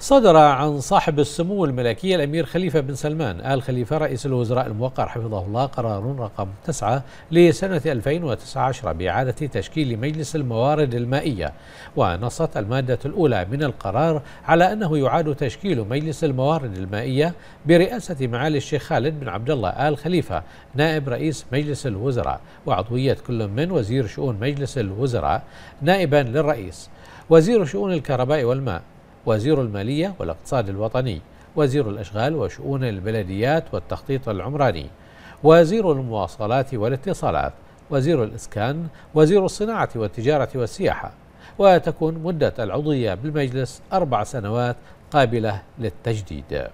صدر عن صاحب السمو الملكي الأمير خليفة بن سلمان آل خليفة رئيس الوزراء الموقر حفظه الله قرار رقم 9 لسنة 2019 بإعادة تشكيل مجلس الموارد المائية ونصت المادة الأولى من القرار على أنه يعاد تشكيل مجلس الموارد المائية برئاسة معالي الشيخ خالد بن عبد الله آل خليفة نائب رئيس مجلس الوزراء وعضوية كل من وزير شؤون مجلس الوزراء نائبا للرئيس وزير شؤون الكهرباء والماء وزير المالية والاقتصاد الوطني وزير الأشغال وشؤون البلديات والتخطيط العمراني وزير المواصلات والاتصالات وزير الإسكان وزير الصناعة والتجارة والسياحة وتكون مدة العضوية بالمجلس أربع سنوات قابلة للتجديد